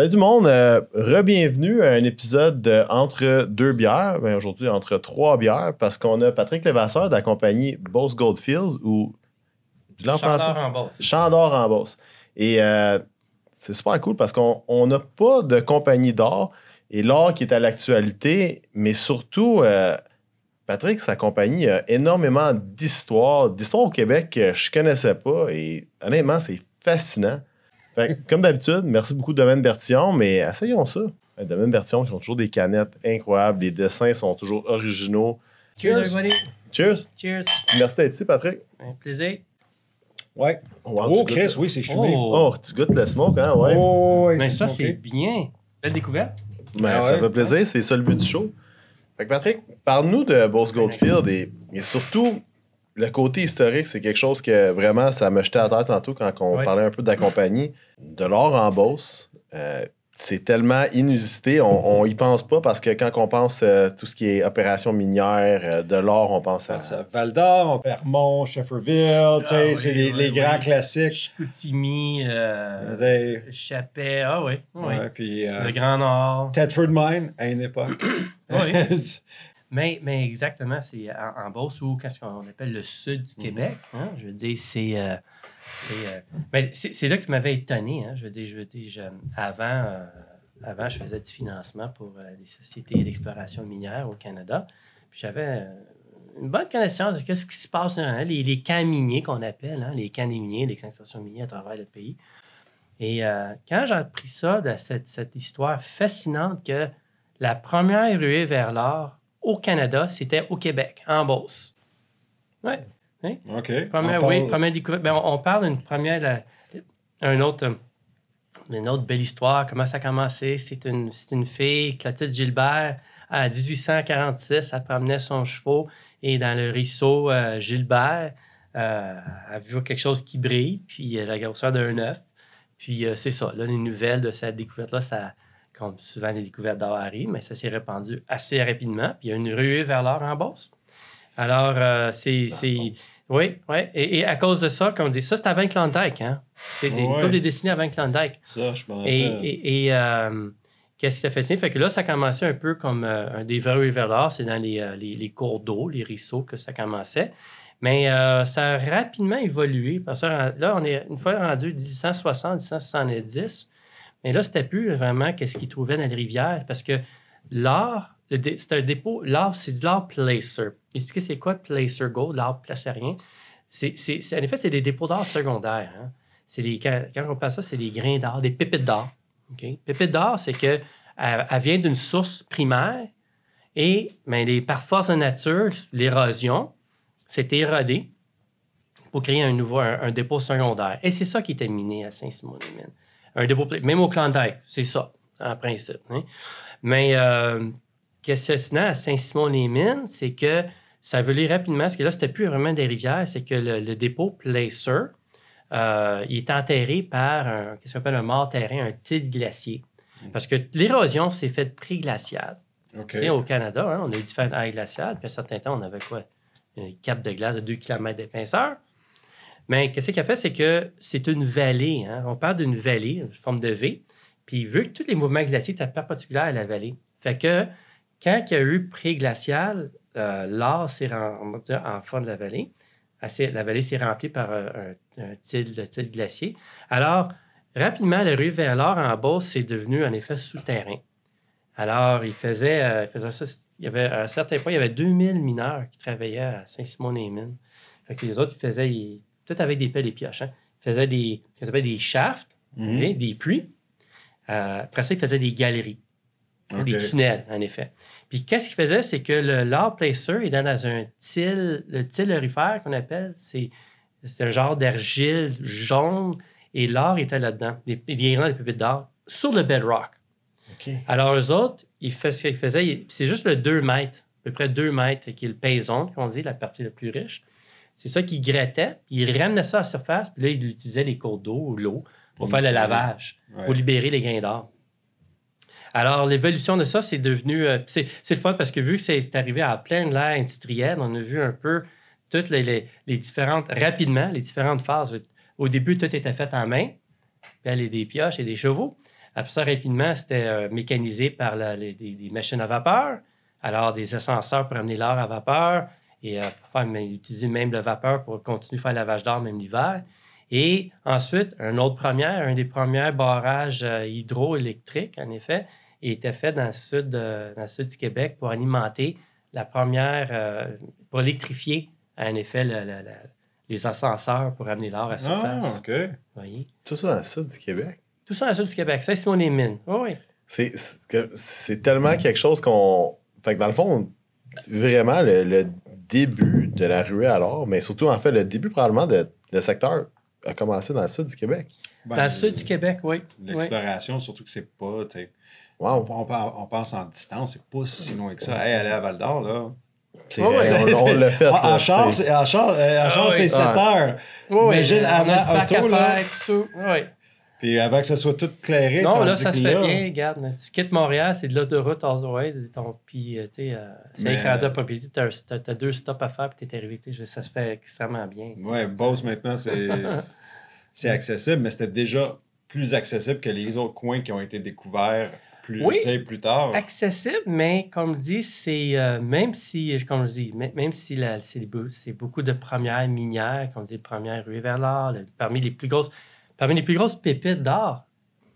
Salut tout le monde, euh, re-bienvenue à un épisode de Entre deux bières, ben, aujourd'hui entre trois bières, parce qu'on a Patrick Levasseur de la compagnie Boss Goldfields ou. Je l'en en Chandor en Boss. Et euh, c'est super cool parce qu'on n'a pas de compagnie d'or et l'or qui est à l'actualité, mais surtout, euh, Patrick, sa compagnie a énormément d'histoires, d'histoires au Québec que je connaissais pas et honnêtement, c'est fascinant. Ben, comme d'habitude, merci beaucoup, Domaine Bertillon, mais essayons ça. Ben, Domaine Bertillon, qui ont toujours des canettes incroyables. Les dessins sont toujours originaux. Cheers, everybody. Cheers. Merci d'être ici, Patrick. Un plaisir. Ouais. oh, Chris, oui, c'est fumé. Oh. oh. tu goûtes le smoke, hein, ouais. mais oh, ben, ça, c'est bien. Belle découverte. Ah ça fait plaisir, c'est ça le but du show. Fait que Patrick, parle-nous de Boss Goldfield et surtout, le côté historique, c'est quelque chose que vraiment, ça me jeté à tête tantôt quand on parlait un peu de la compagnie. De l'or en bourse, euh, c'est tellement inusité, on, n'y y pense pas parce que quand on pense euh, tout ce qui est opération minière, euh, de l'or, on pense à. Ça, Val d'Or, Vermont, Shefferville, tu sais, ah c'est les, grands classiques. Chicoutimi, Chapet, ah oui. le Grand Nord. Tedford Mine, à une époque. oui. Mais, mais exactement, c'est en, en ou qu'est-ce qu'on appelle le sud du mhm. Québec. Hein? Je veux dire, euh, euh, c'est. c'est là qui m'avait étonné. Hein? Je veux dire, je veux dire avant, euh, avant, je faisais du financement pour les sociétés d'exploration minière au Canada. Puis j'avais une bonne connaissance de ce qui se passe dans hein, hein, les, les, camps miniers qu'on appelle, hein, les camps des miniers, les explorations minières à travers le pays. Et quand j'ai appris ça, cette, cette histoire fascinante que la première ruée vers l'or au Canada, c'était au Québec, en Beauce. Oui. Hein? OK. Première, parle... découverte. Ben, on, parle d'une première, la, euh, autre, euh, une autre belle histoire, comment ça a commencé. C'est une, une fille, Clotilde Gilbert, à 1846, elle promenait son chevaux et dans le ruisseau euh, Gilbert, a vu quelque chose qui brille, puis la grosseur d'un œuf. Puis c'est ça, les nouvelles de cette découverte-là, ça, comme souvent les découvertes d'or mais ça s'est répandu assez rapidement. Puis il y a une ruée vers l'or en bourse. Alors, euh, c'est. Oui, oui. Et, à cause de ça, comme on dit, ça, c'était avant Klondike. Hein? C'est des avant Klondike. Ça, je pense. Et, euh, qu'est-ce qui t'a fasciné? Fait que là, ça a un peu comme euh, un des verrues vers l'or. C'est dans les, cours d'eau, les ruisseaux que ça commençait. Mais ça a rapidement évolué. Parce que là, on est une fois rendu 1860, 1870. Mais là, c'était plus vraiment qu'est-ce qu'ils trouvaient dans les rivières, parce que l'or, c'est un dépôt, l'or, c'est de l'or placer. Expliquez c'est quoi placer gold, l'art placerien? en effet, c'est des dépôts d'or secondaires. Hein. quand, on parle ça, c'est des grains d'or, des pépites d'or. Okay? Pépites d'or, c'est que elle, vient d'une source primaire et ben, les, par force de nature, l'érosion s'est érodée pour créer un nouveau un, dépôt secondaire. Et c'est ça qui était miné à saint simon des un dépôt Même au Klondike, c'est ça, en principe. Hein. Mais euh, qu'est-ce que c'est à Saint-Simon-les-Mines, c'est que ça volé rapidement, parce que là, c'était plus vraiment des rivières, c'est que le, dépôt Placer, euh, est enterré par un, quest un mort terrain, un titre glacier. Parce que l'érosion s'est faite très glaciale Au Canada, hein, on a eu différentes aires glaciales, puis à un certain temps, on avait quoi? Une euh, cap de glace de 2 km d'épaisseur. Mais qu'est-ce qu'il a fait? C'est que c'est une vallée. Hein. On parle d'une vallée, une forme de V. Puis il veut que tous les mouvements glaciers étaient perpendiculaires à la vallée. Fait que quand il y a eu pré-glacial, euh, s'est rendu en fond de la vallée. La vallée s'est remplie par euh, un, un, de glacier. Alors, rapidement, la rue vers l'or en bas s'est devenu en effet souterrain. Alors, il faisait, euh, il y avait, à un certain point, il y avait 2000 mineurs qui travaillaient à saint simon les mines Fait que les autres, ils faisaient, tout avec des pelles et pioches. Hein. Ils faisaient des, ce qu'on des shafts, mhm. des puits. Euh, après ça, ils faisaient des galeries, hein, des tunnels, en effet. Puis qu'est-ce qu'ils faisaient? C'est que le lard placer est dans un til, le til orifère qu'on appelle, c'est un genre d'argile jaune, et l'or était là-dedans, des, des grandes pépites d'or, sur le bedrock. Alors, eux autres, ils faisaient ce qu'ils faisaient, c'est juste le 2 mètres, à peu près 2 mètres, qui est le on qu'on dit, la partie la plus riche. C'est ça qu'ils grattait, il ramenait ça à la surface, puis là, ils utilisaient les cours d'eau ou l'eau pour faire le lavage, pour libérer les grains d'or. Alors, l'évolution de ça, c'est devenu. Euh, c'est le fun parce que vu que c'est arrivé à pleine l'ère industrielle, on a vu un peu toutes les, différentes. rapidement, les différentes phases. Au début, tout était fait en main, puis il des pioches et des chevaux. Après ça, rapidement, c'était euh, mécanisé par les, des, machines à vapeur, alors des ascenseurs pour amener l'or à vapeur, et euh, faire, utiliser même le vapeur pour continuer à faire la vache d'or même l'hiver. Et ensuite, un autre première, un des premiers barrages euh, hydroélectriques, en effet, était fait dans le, sud, dans le sud du Québec pour alimenter la première, euh, pour électrifier, en effet, les ascenseurs pour amener l'or à ah, surface. Ah, OK. Voyez? Tout ça dans le sud du Québec. Tout ça dans le sud du Québec. C'est mon les mines. oui. C'est tellement quelque chose qu'on. Fait que dans le fond, vraiment, le début de la ruée alors, mais surtout, en fait, le début probablement de, secteur a commencé dans le sud du Québec. dans le sud du Québec, oui. L'exploration, surtout que c'est pas. On, on, pense en distance, c'est pas si loin que ça. Hey, aller à Val d'Or, là. on, le fait. en char, c'est, 7 euh, ah heures. Imagine, avant auto, là. Et avant que ça soit tout clairé. Non, là, ça se fait bien. Regarde, tu quittes Montréal, c'est de l'autoroute Ton, Puis, euh, tu sais, euh, c'est écran propriété. Tu as, deux stops à faire, puis tu es arrivé. Ça se fait extrêmement bien. Ouais, Boss maintenant, c'est accessible, mais c'était déjà plus accessible que les autres coins qui ont été découverts plus, oui, plus tard. Accessible, mais comme dit, c'est euh, même si, comme je dis, même si c'est beaucoup de premières minières, comme dit, premières ruées vers l'or, parmi les plus grosses. Parmi les plus grosses pépites d'or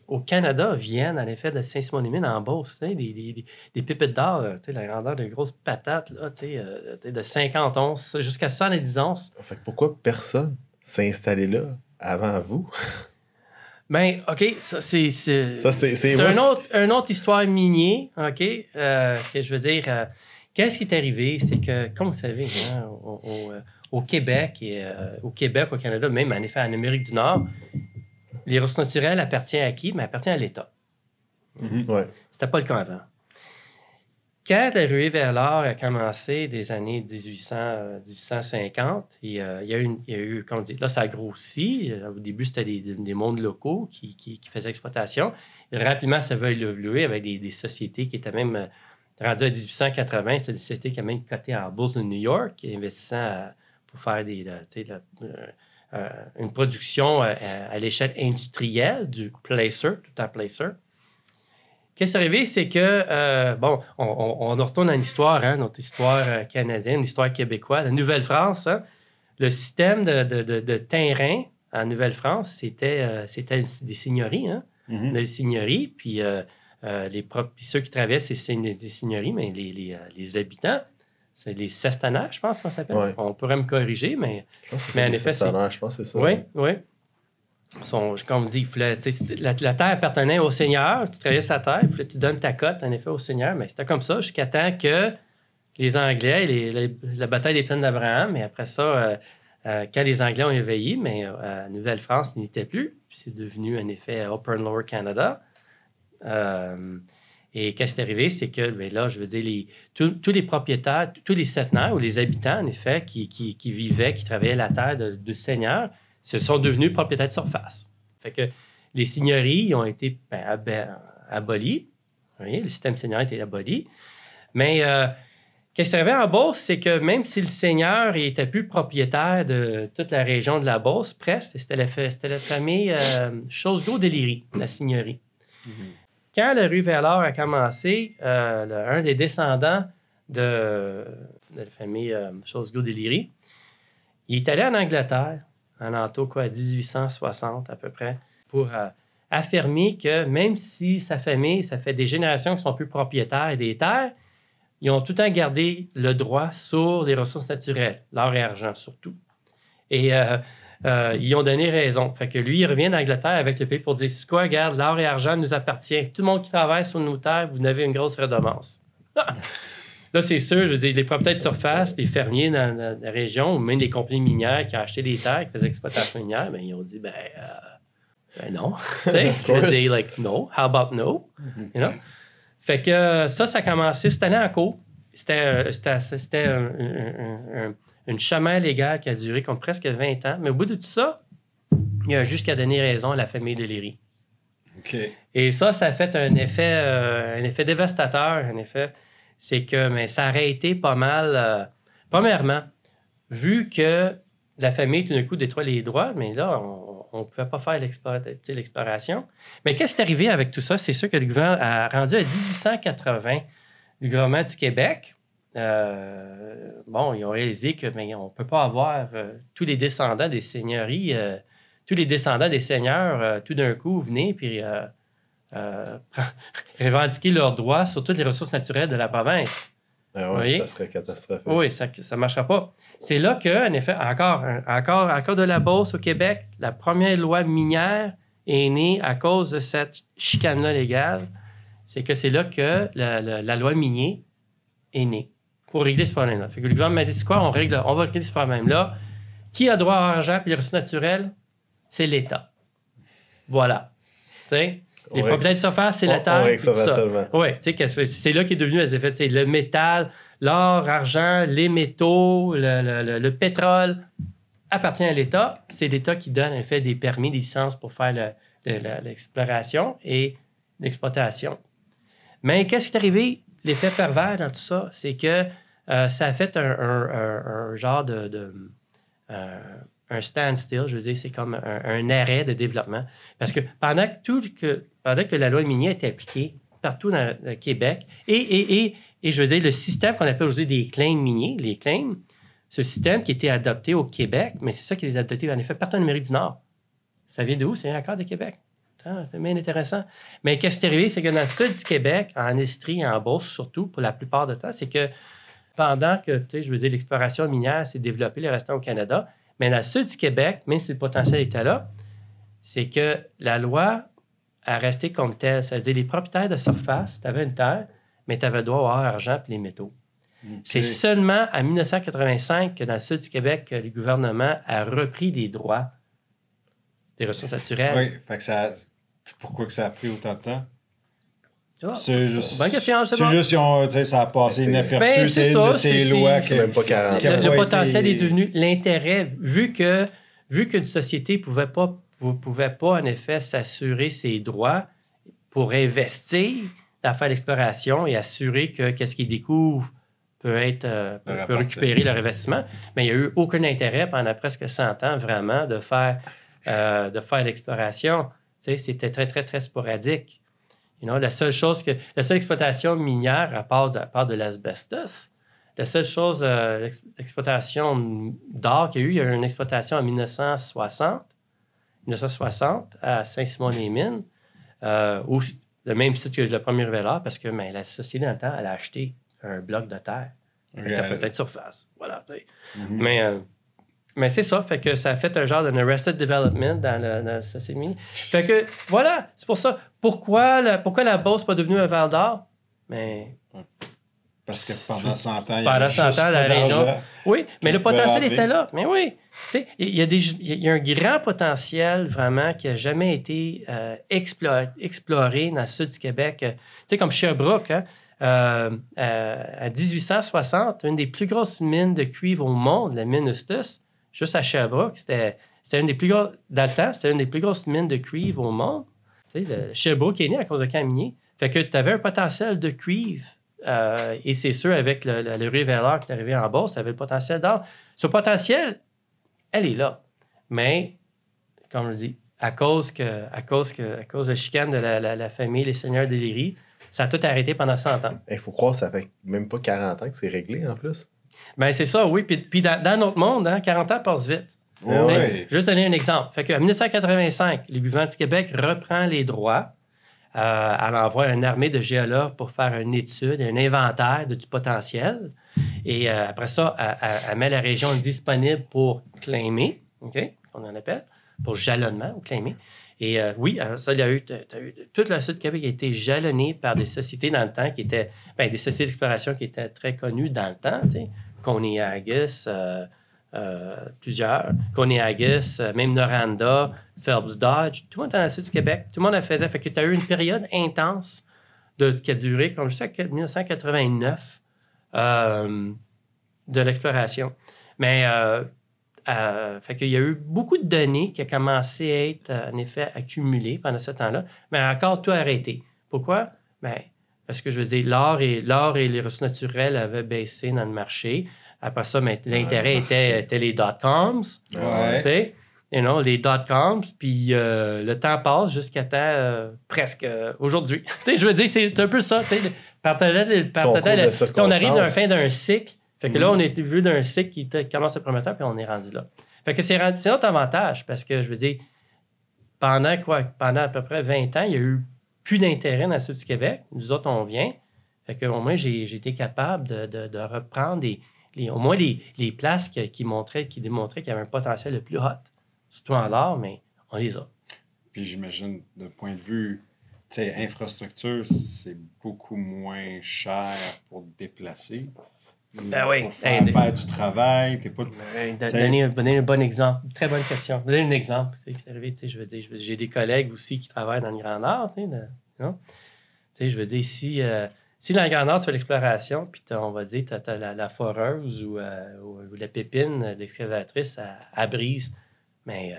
au Canada viennent en effet, de Saint-Simon-des-Mines en Beauce. Des, pépites d'or, euh, la grandeur euh, de grosses patates, là, de 50 onces jusqu'à 110 onces. Fait pourquoi personne s'est installé là avant vous? Ben, OK, ça, c'est. C'est un autre, une autre histoire minier, OK? Euh, je veux dire, qu'est-ce qui est arrivé? C'est que, comme vous savez, hein, au, Québec et au Québec, au Canada, même en effet en Amérique du Nord, les ressources naturelles appartiennent à qui? Mais ben, appartiennent à l'État. Mhm. C'était pas le cas avant. Quand la ruée vers l'or a commencé des années 1800, 1850, euh, il, y a eu, comme dit, là, ça a grossi. Euh, au début, c'était des, mondes locaux qui, faisaient l'exploitation. Rapidement, ça va évoluer avec des, sociétés qui étaient même rendues à 1880. C'était des sociétés qui étaient même euh, cotées en bourse de New York, investissant pour faire des, euh, une production euh, à, l'échelle industrielle du placer, tout un placer. Qu'est-ce qui est arrivé, c'est que, euh, bon, on, retourne à l'histoire, hein, notre histoire canadienne, l'histoire québécoise, la Nouvelle-France. Hein. le système de, terrain en Nouvelle-France, c'était c'était des seigneuries, hein, mm-hmm. des seigneuries, puis les ceux qui travaillaient, c'est des seigneuries, mais les habitants c'est les Sestana, je pense qu'on s'appelle. On pourrait me corriger, mais, Je en effet, c'est. je pense c'est ça. Oui, oui. comme on dit, la, la, terre appartenait au Seigneur, tu travaillais sa terre, tu donnes ta cote, en effet, au Seigneur. Mais c'était comme ça jusqu'à temps que les Anglais, les, la bataille des plaines d'Abraham, et après ça, euh, euh, quand les Anglais ont éveillé, mais euh, Nouvelle-France n'y était plus. C'est devenu, en effet, Upper and Lower Canada. Et qu'est-ce qui est arrivé? C'est que ben là, je veux dire, les, tous les propriétaires, tous les centenaires ou les habitants, en effet, qui, qui vivaient, qui travaillaient la terre du seigneur, se sont devenus propriétaires de surface. Fait que les seigneuries ont été ben, abolies. le système seigneur a été aboli. Mais euh, qu'est-ce qui est arrivé en Beauce? C'est que même si le seigneur n'était plus propriétaire de toute la région de la Beauce, presque, c'était la, la, famille euh, Chose d'eau d'Élirie, la seigneurie. Mm-hmm. Quand la rue Vers a commencé, euh, un des descendants de, la famille Charles euh, Chosgo-Deliri, il est allé en Angleterre, en quoi, 1860 à peu près, pour euh, affirmer que même si sa famille, ça fait des générations qui sont plus propriétaires des terres, ils ont tout le temps gardé le droit sur les ressources naturelles, l'or et l'argent surtout. Et euh, ils ont donné raison. Fait que lui, il revient d'Angleterre avec le pays pour dire c'est quoi, regarde, l'or et l'argent nous appartient. Tout le monde qui travaille sur nos terres, vous n'avez une grosse redevance. Là, c'est sûr, je veux dire, les propriétaires de surface, les fermiers dans la, région, ou même des compagnies minières qui ont acheté des terres, qui faisaient exploitation minière, ben, ils ont dit, ben, euh, ben non. tu sais, je veux like, no, how about no? Mm-hmm. Fait que euh, ça, ça a commencé cette année en cours. C'était, un, une chemin légale qui a duré comme presque 20 ans. Mais au bout de tout ça, il y a jusqu'à donner raison à la famille de Léry. Et ça, ça a fait un effet, euh, un effet dévastateur, un effet. C'est que mais ça aurait été pas mal. Euh, premièrement, vu que la famille, tout d'un coup, détruit les droits, mais là, on ne pouvait pas faire l'exploration. Mais qu'est-ce qui est arrivé avec tout ça? C'est sûr que le gouvernement a rendu à 1880 le gouvernement du Québec euh, bon, ils ont réalisé que mais ben, on ne peut pas avoir euh, tous les descendants des seigneuries, euh, tous les descendants des seigneurs, tout d'un coup, venir puis revendiquer leurs droits sur toutes les ressources naturelles de la province. Ah oui, ça serait catastrophique. Oui, ça ne marchera pas. C'est là que, en effet, encore, encore, encore de la Beauce au Québec, la première loi minière est née à cause de cette chicane-là légale. C'est que c'est là que la, la loi minier est née pour régler ce problème-là. Fait que le gouvernement m'a dit c'est quoi On règle, on va régler ce problème-là. Qui a droit à l'argent et les ressources naturelles C'est l'État. Voilà. les problèmes de surface, c'est la terre. Oui, tu sais, c'est là est devenu les effets. C'est le métal, l'or, l'argent, les métaux, le, pétrole appartient à l'État. C'est l'État qui donne, fait, des permis, des licences pour faire l'exploration et l'exploitation. Mais qu'est-ce qui est arrivé? L'effet pervers dans tout ça, c'est que euh, ça a fait un, genre de, euh, un standstill, je veux dire, c'est comme un, arrêt de développement. Parce que pendant que, tout que, pendant que la loi minière était appliquée partout dans le Québec, et, je veux dire, le système qu'on appelle aujourd'hui des claims miniers, les claims, ce système qui était adopté au Québec, mais c'est ça qui est adopté en effet partout en Amérique du Nord. Ça vient d'où? C'est un accord de Québec. C'est bien intéressant. Mais qu'est-ce qui est arrivé? C'est que dans le sud du Québec, en Estrie, en bourse surtout, pour la plupart du temps, c'est que pendant que, tu sais, je veux dire, l'exploration minière s'est développée, les restants au Canada. Mais dans le sud du Québec, même si le potentiel était là, c'est que la loi a resté comme telle. C'est-à-dire, les propriétaires de surface, tu avais une terre, mais tu avais le droit à argent et les métaux. C'est seulement en 1985 que dans le sud du Québec, le gouvernement a repris les droits des ressources naturelles. Oui, pourquoi que ça a pris autant de temps? Ah, c'est juste. c'est ça a passé ben, inaperçu. Ben, c'est lois qui même pas 40. Le, potentiel est devenu l'intérêt, vu que vu qu'une société pouvait pas vous pouvait pas en effet s'assurer ses droits pour investir dans faire l'exploration et assurer que qu'est-ce qu'ils découvrent peut être euh, peut, récupérer leur investissement. Mais il n'y a eu aucun intérêt pendant presque 100 ans vraiment de faire euh, de faire l'exploration. C'était très très très sporadique la seule chose que. La exploitation minière, à part de, part de l'asbestos, la seule chose, euh, d'or qu'il y a eu, il y a eu une exploitation en 1960, 1960 à Saint-Simon-les-Mines, euh, le même site que le premier révélateur, parce que ben, la société, dans le temps, elle a acheté un bloc de terre. Elle a peut-être surface. Voilà, mm-hmm. Mais. Euh, mais c'est ça, fait que ça a fait un genre d'un arrested development dans le, dans, ça Fait que voilà, c'est pour ça. Pourquoi la, pourquoi la Beauce n'est pas devenue un Val d'Or? Mais. Parce que pendant 100 ans, il y pendant Oui, mais le potentiel était là. Mais oui. Il y, y, a un grand potentiel vraiment qui n'a jamais été euh, exploré, dans le sud du Québec. Tu sais, comme Sherbrooke, hein, euh, euh, à 1860, une des plus grosses mines de cuivre au monde, la mine Eustis, juste à Sherbrooke, c'était, une des plus grosses, dans c'était une des plus grosses mines de cuivre au monde. Tu sais, Sherbrooke est né à cause de Camini, Fait que tu avais un potentiel de cuivre. Euh, et c'est sûr, avec le, le, qui est arrivé en bas, tu avais le potentiel d'or. Ce potentiel, elle est là. Mais, comme je dis, à cause que, à cause que, à cause de la chicane de la, famille, les seigneurs de Léry, ça a tout arrêté pendant 100 ans. Il faut croire que ça fait même pas 40 ans que c'est réglé en plus. Ben, c'est ça, oui. Puis, puis dans, notre monde, 40 hein, ans passent vite. Juste donner un exemple. Fait en 1985, les habitants du Québec reprend les droits. Euh, elle envoie une armée de géologues pour faire une étude, un inventaire de, du potentiel. Et euh, après ça, elle, met la région disponible pour claimer, OK, qu'on en appelle, pour jalonnement ou claimer. Et euh, oui, euh, ça, il y a eu, eu toute la sud Québec a été jalonné par des sociétés dans le temps qui étaient, ben, des sociétés d'exploration qui étaient très connues dans le temps, tu sais, Coneyagis, euh, euh, plusieurs, Haggis, euh, même Noranda, Phelps Dodge, tout le monde en la sud du Québec, tout le monde a faisait. Fait que tu as eu une période intense de, qui a duré comme sais, 1989 euh, de l'exploration. Mais euh, euh, fait qu'il y a eu beaucoup de données qui ont commencé à être, en effet, accumulées pendant ce temps-là, mais encore tout arrêté. Pourquoi? Ben, parce que je veux dire, l'or et, l'or et les ressources naturelles avaient baissé dans le marché. Après ça, ben, l'intérêt était, les dot-coms. Tu sais? les dot-coms. Puis euh, le temps passe jusqu'à temps euh, presque euh, aujourd'hui. tu sais, je veux dire, c'est un peu ça. Tu sais, partager, partager, on arrive à la fin d'un cycle. Fait que là, mm-hmm. on est vu d'un cycle qui commence à prometteur, puis on est rendu là. Fait que c'est notre avantage parce que, je veux dire, pendant quoi? Pendant à peu près 20 ans, il y a eu plus d'intérêt dans le sud du Québec. Nous autres, on vient. Fait que, au moins, j'ai été capable de, reprendre au moins les, places qui, montraient, qui démontraient qu'il y avait un potentiel le plus hot, surtout en l'art, mais on les a. Puis j'imagine, d'un point de vue infrastructure, c'est beaucoup moins cher pour déplacer. Mm. Ben oui. faire, du travail, t'es pas. Ben, un, bon exemple. Très bonne question. Donner un exemple. je j'ai des collègues aussi qui travaillent dans le Grand Nord. je veux dire, si, euh, si dans le Grand Nord, tu fais l'exploration, puis on va dire, tu as, la, foreuse ou, euh, la pépine, l'excavatrice, à brise. Mais. Euh,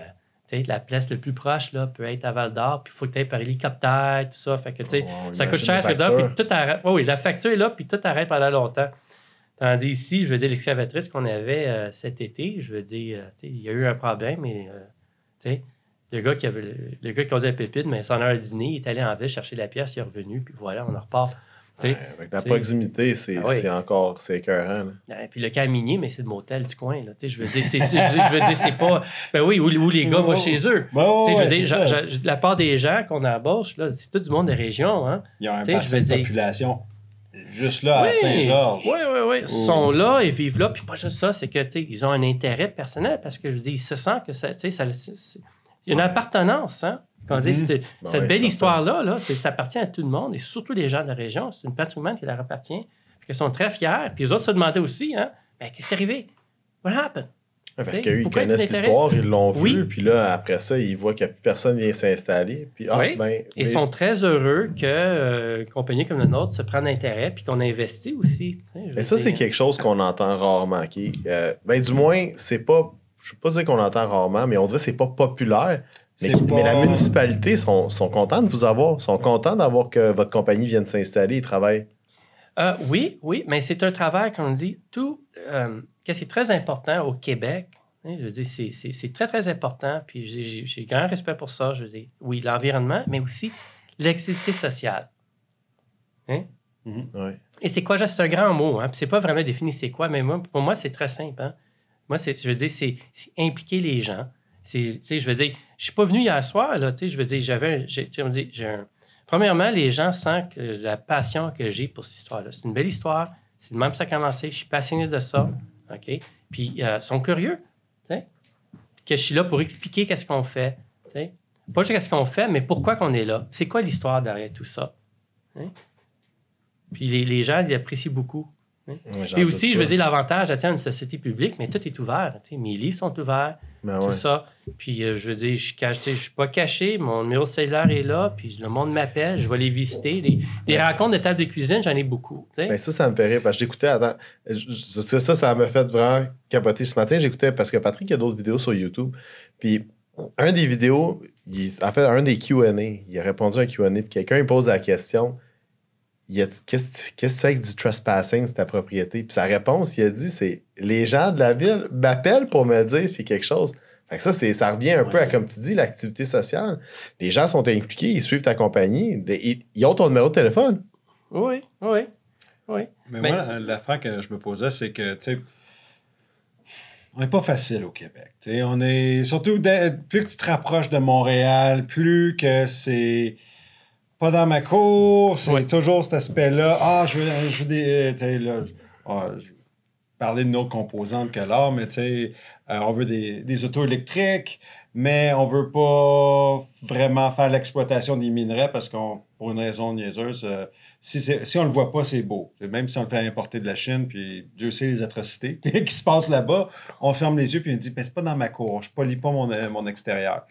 la place le plus proche là, peut être à Val d'Or, puis il faut que tu ailles par hélicoptère, tout ça. Fait que, oh, ça coûte cher, ça. Puis tout arrête. oui, la facture est là, puis tout arrête pendant longtemps. Tandis ici, je veux dire, l'excavatrice qu'on avait euh, cet été, je veux dire, euh, il y a eu un problème et euh, le gars qui avait le, gars qui causait la pépite, mais sans heure dîner, il est allé en ville chercher la pièce, il est revenu, puis voilà, on en repart. avec la proximité, ah c'est encore c'est écœurant. Ben, puis le caminier, mais c'est le motel du coin. Là, je veux dire, c'est pas. Ben oui, où, les gars vont chez eux. je veux dire, la part des gens qu'on embauche, c'est tout du monde des régions. Hein, il y a un bassin de population juste là à Saint-Georges. Oui, oui, oui. Ils sont oh. là, et vivent là. Puis pas juste ça, c'est que ils ont un intérêt personnel parce que je dis, ils se sentent que ça. ça il y a une appartenance, hein? Quand dit, mhm. cette ben belle histoire-là, là, ça appartient à tout le monde et surtout les gens de la région. C'est une patrimoine qui leur appartient. ils sont très fiers. Puis les autres se demandaient aussi, hein, ben, qu'est-ce qui est arrivé? What happened? Parce qu'ils connaissent l'histoire, ils l'ont vu, puis là, après ça, ils voient que personne vient s'installer. Puis, ah, ben, Ils sont très heureux que euh, compagnie comme la nôtre se prenne intérêt, puis qu'on investit aussi. Et ça, c'est quelque chose qu'on entend rarement. Euh, ben, du moins, c'est pas. Je ne veux pas dire qu'on entend rarement, mais on dirait que c'est pas populaire. Mais, la municipalité sont, sont contents de vous avoir, sont contents d'avoir que votre compagnie vienne s'installer et travaille euh, oui, oui, mais c'est un travail, qu'on dit, tout, euh, que c'est très important au Québec. Hein, je veux dire, c'est très, très important. Puis j'ai grand respect pour ça. Je veux dire, oui, l'environnement, mais aussi l'activité sociale. Hein? Mm-hmm. Et c'est quoi, c'est un grand mot. Hein? C'est pas vraiment défini c'est quoi, mais moi, pour moi, c'est très simple. Hein? Moi, je veux dire, c'est impliquer les gens. Je veux dire, je suis pas venu hier soir, là, je veux dire, j'avais un, j'ai un, Premièrement, les gens sentent la passion que j'ai pour cette histoire-là. C'est une belle histoire. C'est de même que ça a commencé. Je suis passionné de ça. OK? Puis, euh, ils sont curieux. Que je suis là pour expliquer qu'est-ce qu'on fait. Pas juste qu'est-ce qu'on fait, mais pourquoi qu'on est là. C'est quoi l'histoire derrière tout ça? Puis, les, les gens, ils apprécient beaucoup. Et aussi, je veux dire, l'avantage d'être une société publique, mais tout est ouvert. Mes lits sont ouverts, ben tout ça. Puis, euh, je veux dire, je ne suis pas caché, mon numéro de cellulaire est là, puis le monde m'appelle, je vais les visiter. Des rencontres de table de cuisine, j'en ai beaucoup. Ben ça, ça me fait rire, parce que j'écoutais, avant, ça, ça, ça m'a fait vraiment capoter ce matin. J'écoutais, parce que Patrick, il y a d'autres vidéos sur YouTube. Puis, un des vidéos, en fait, un des QA, il a répondu à un QA, puis quelqu'un pose la question qu'est-ce que tu fais avec du trespassing, c'est ta propriété? Puis sa réponse, il a dit, c'est les gens de la ville m'appellent pour me dire si quelque chose. ça, c'est, ça revient un peu à, comme tu dis, l'activité sociale. Les gens sont impliqués, ils suivent ta compagnie, ils, ont ton numéro de téléphone. Oui, oui, oui. Mais, ben moi la euh, l'affaire que je me posais, c'est que, tu sais, on n'est pas facile au Québec. On est surtout plus que tu te rapproches de Montréal, plus que c'est pas dans ma cour, c'est toujours cet aspect-là. Ah, je veux, je des. Eh, là, ah, parler de nos composantes que l'art, mais tu sais, euh, on veut des, des autos électriques, mais on veut pas vraiment faire l'exploitation des minerais parce qu'on, pour une raison niaiseuse, euh, si, si on le voit pas, c'est beau. Même si on le fait importer de la Chine, puis Dieu sait les atrocités qui se passent là-bas, on ferme les yeux puis on dit, mais c'est pas dans ma cour, je polie pas mon, euh, mon extérieur.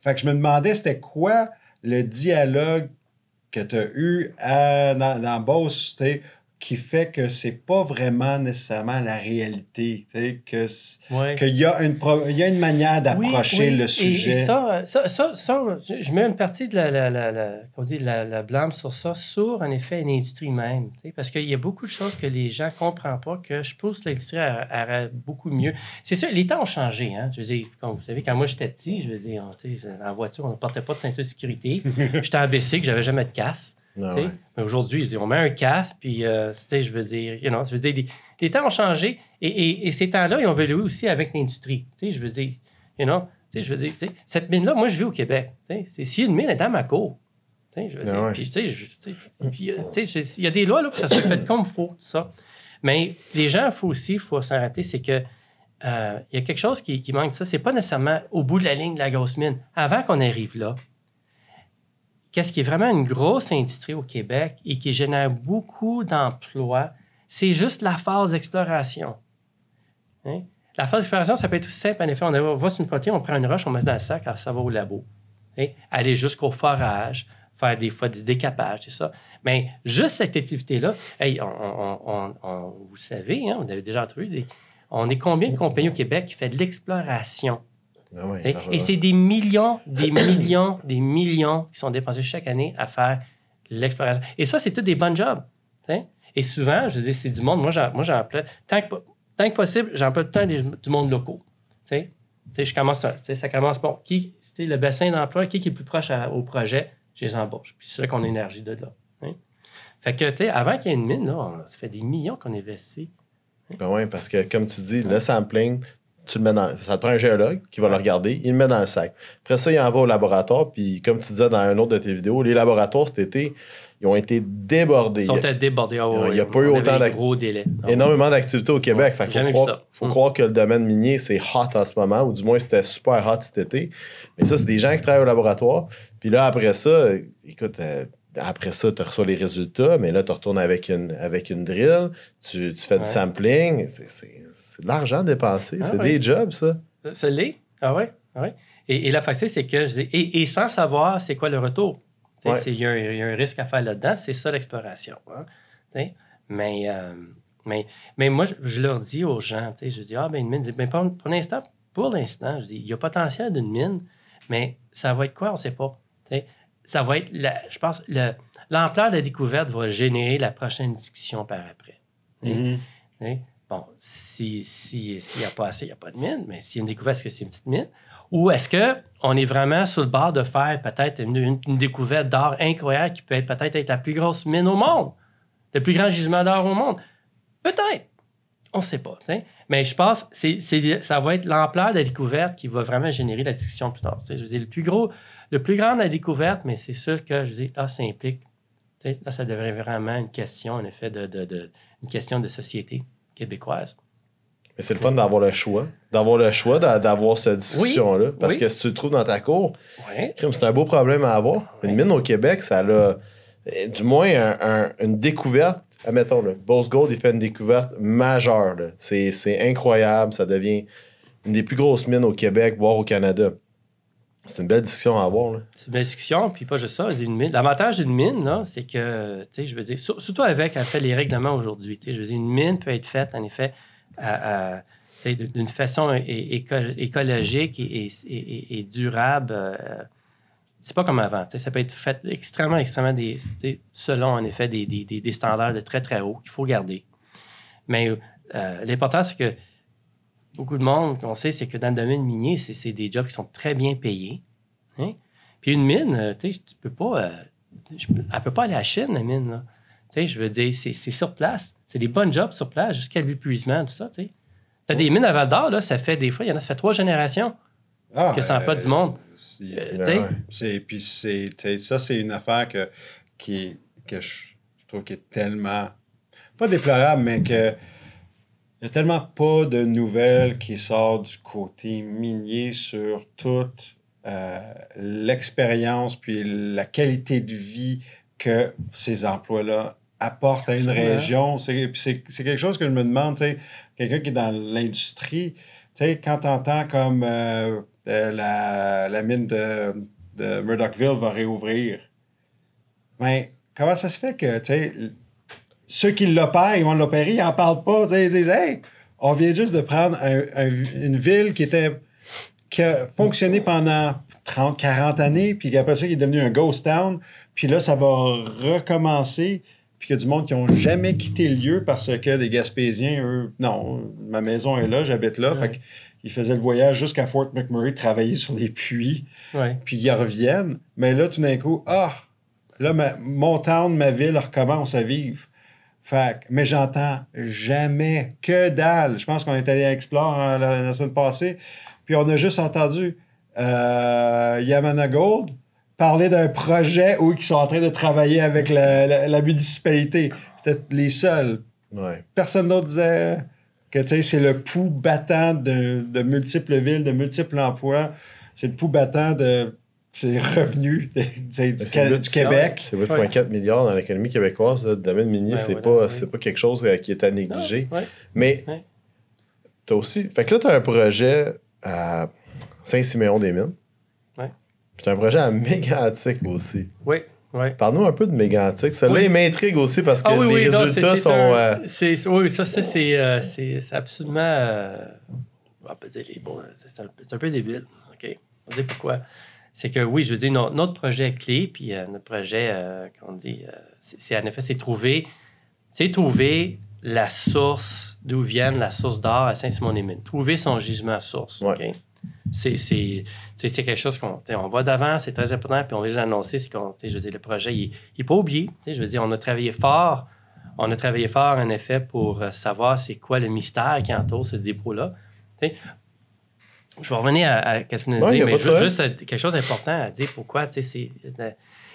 Fait que je me demandais, c'était quoi le dialogue que tu eu à, dans, dans qui fait que c'est pas vraiment nécessairement la réalité. Que Qu'il y, a une il y a une manière d'approcher le sujet. Et, ça, ça, ça, je mets une partie de la, la, la, la blâme sur ça, sur en effet l'industrie même. Parce qu'il y a beaucoup de choses que les gens ne comprennent pas, que je pousse l'industrie à, beaucoup mieux. C'est sûr, les temps ont changé. Hein? Je veux dire, vous savez, quand moi j'étais petit, je veux dire, en voiture, on ne portait pas de ceinture de sécurité. j'étais en que j'avais jamais de casse. Mais ah ben, aujourd'hui, on met un casque, puis euh, je veux dire, je veux dire les, temps ont changé et, ces temps-là, ils ont évolué aussi avec l'industrie. Je veux dire, you know, je veux dire cette mine-là, moi, je vis au Québec. C'est si une mine est dans ma cour. Puis, il y a des lois là, pour ça se fait comme il faut, ça. Mais les gens, il faut aussi, s'en faut s'arrêter, c'est que euh, il y a quelque chose qui, qui manque. Ça, c'est pas nécessairement au bout de la ligne de la grosse mine. Avant qu'on arrive là, qu'est-ce qui est vraiment une grosse industrie au Québec et qui génère beaucoup d'emplois, c'est juste la phase d'exploration. Hein? La phase d'exploration, ça peut être tout simple. En effet, on va sur une potée, on prend une roche, on met dans le sac, ça va au labo. Hein? Aller jusqu'au forage, faire des fois du décapage, c'est ça. Mais juste cette activité-là, on, vous savez, hein, on avait déjà entendu, on est combien de compagnies au Québec qui fait de l'exploration? Ah et, c'est des millions, des millions, des millions qui sont dépensés chaque année à faire l'exploration. Et ça, c'est tout des bons jobs. Et souvent, je dis, c'est du monde. Moi, j'en appelle. Tant que, tant que possible, j'emploie tout le temps du monde locaux. je commence ça. Ça commence, bon, qui, c'est le bassin d'emploi, qui, est le plus proche au projet, je les embauche. Puis c'est là qu'on énergie de là. Fait que, avant qu'il y ait une mine, ça fait des millions qu'on investit. Ben ah oui, parce que comme tu dis, le sampling, tu mets dans, ça te prend un géologue qui va le regarder, il le met dans le sac. Après ça, il en va au laboratoire, puis comme tu disais dans un autre de tes vidéos, les laboratoires cet été, ils ont été débordés. Ils ont été débordés. Ah il n'y a, pas eu autant d'activités. Ah énormément d'activités au Québec. faut mm. croire, que le domaine minier, c'est hot en ce moment, ou du moins c'était super hot cet été. Mais ça, c'est des gens qui travaillent au laboratoire. Puis là, après ça, écoute, euh, après ça, tu reçois les résultats, mais là, tu retournes avec une, avec une drill, tu, fais du sampling. C'est c'est de l'argent dépensé. Ah c'est des jobs, ça. C'est euh, les. Ah, ah ouais. Et, la facette, c'est que. Et, et sans savoir c'est quoi le retour. Il y, a un risque à faire là-dedans. C'est ça l'exploration. Hein. Mais, euh, mais, mais moi, je, leur dis aux gens, je dis Ah, ben une mine, mais pour, l'instant, pour l'instant, je dis, il y a potentiel d'une mine, mais ça va être quoi, on ne sait pas. ça va être, la, je pense, l'ampleur de la découverte va générer la prochaine discussion par après. Mm-hmm. Bon, s'il n'y a pas assez, il n'y a pas de mine, mais s'il y a une découverte, est-ce que c'est une petite mine? Ou est-ce qu'on est vraiment sur le bord de faire peut-être une, découverte d'or incroyable qui peut être peut-être être la plus grosse mine au monde, le plus grand gisement d'or au monde? Peut-être. On ne sait pas. Mais je pense que ça va être l'ampleur de la découverte qui va vraiment générer la discussion plus tard. Je vous dis, le plus gros, le plus grand de la découverte, mais c'est sûr que je là, ça implique. Là, ça devrait vraiment une question, en effet, de une question de société québécoise. Mais c'est le fun d'avoir le choix. D'avoir le choix d'avoir cette discussion-là. Parce que si tu le trouves dans ta cour, c'est un beau problème à avoir. Une mine au Québec, ça a euh, du moins une découverte. Admettons, le Gold, il fait une découverte majeure. C'est incroyable. Ça devient une des plus grosses mines au Québec, voire au Canada. C'est une belle discussion à avoir. C'est une belle discussion, puis pas juste ça, L'avantage d'une mine, c'est que, tu sais, je veux dire, surtout avec, fait, les règlements aujourd'hui, tu sais, je veux dire, une mine peut être faite, en effet, d'une façon écologique et, durable. Euh, c'est pas comme avant. Ça peut être fait extrêmement, extrêmement selon, en effet, des, des, des, standards de très, très haut qu'il faut garder. Mais euh, l'important, c'est que beaucoup de monde, qu'on sait, c'est que dans le domaine minier, c'est des jobs qui sont très bien payés. Hein. Puis une mine, euh, tu sais, peux pas. Euh, je, peut pas aller à la Chine, la mine. je veux dire, c'est sur place. C'est des bonnes jobs sur place jusqu'à l'épuisement, tout ça, tu des mines à Val d'Or, ça fait des fois, il y en a, ça fait trois générations ah, que ça n'a pas euh, du monde. Puis ça, c'est une affaire que, qui, je trouve qui est tellement, pas déplorable, mais que il n'y a tellement pas de nouvelles qui sortent du côté minier sur toute euh, l'expérience puis la qualité de vie que ces emplois-là apportent à une région. C'est quelque chose que je me demande, quelqu'un qui est dans l'industrie, quand tu entends comme euh, euh, la, mine de, Murdochville va réouvrir, mais ben, comment ça se fait que ceux qui l'opèrent, ils vont l'opérer, ils n'en parlent pas. Ils disent Hey, on vient juste de prendre une ville qui était qui a fonctionné pendant 30, 40 années, puis après ça, qui est devenu un ghost town, puis là, ça va recommencer, puis qu'il y a du monde qui n'ont jamais quitté le lieu parce que des Gaspésiens, eux, non, ma maison est là, j'habite là, fait qu'ils faisaient le voyage jusqu'à Fort McMurray, travailler sur les puits, puis ils reviennent, mais là, tout d'un coup, ah, là, mon town, ma ville recommence à vivre mais j'entends jamais que dalle. Je pense qu'on est allé à Explore hein, la, semaine passée, puis on a juste entendu euh, Yamana Gold parler d'un projet où ils sont en train de travailler avec la, la, municipalité. C'était les seuls. Personne d'autre disait que c'est le pouls battant de, de multiples villes, de multiples emplois. C'est le pouls battant de c'est revenu du, ben, du, Québec. C'est 8,4 milliards dans l'économie québécoise. le domaine minier, ce ben c'est pas, pas quelque chose euh, qui est à négliger. Ah, Mais tu as aussi. Fait que là, tu as un projet à Saint-Siméon-des-Mines. Puis tu as un projet à Mégantic aussi. Oui. oui Parle-nous un peu de Mégantic. Ça, là, il m'intrigue aussi parce que les résultats sont. Oui, ça, ça c'est c'est euh, absolument. Euh, on pas dire les bons. Hein, c'est un, un, peu débile. OK? On va dire pourquoi c'est que oui, je veux dire, notre projet clé, puis euh, notre projet, comme euh, on dit, euh, c'est en effet, c'est trouver, c'est trouver la source d'où viennent la source d'or à saint simon et mines Trouver son gisement source. C'est quelque chose qu'on on va d'avant, c'est très important, puis on veut juste annoncer, c'est qu'on, je veux le projet, il n'est pas oublié. Je veux dire, on a travaillé fort, on a travaillé fort, en effet, pour savoir c'est quoi le mystère qui entoure ce dépôt-là je vais revenir à, à ce que vous mais juste euh, quelque chose d'important à dire. Pourquoi? Euh,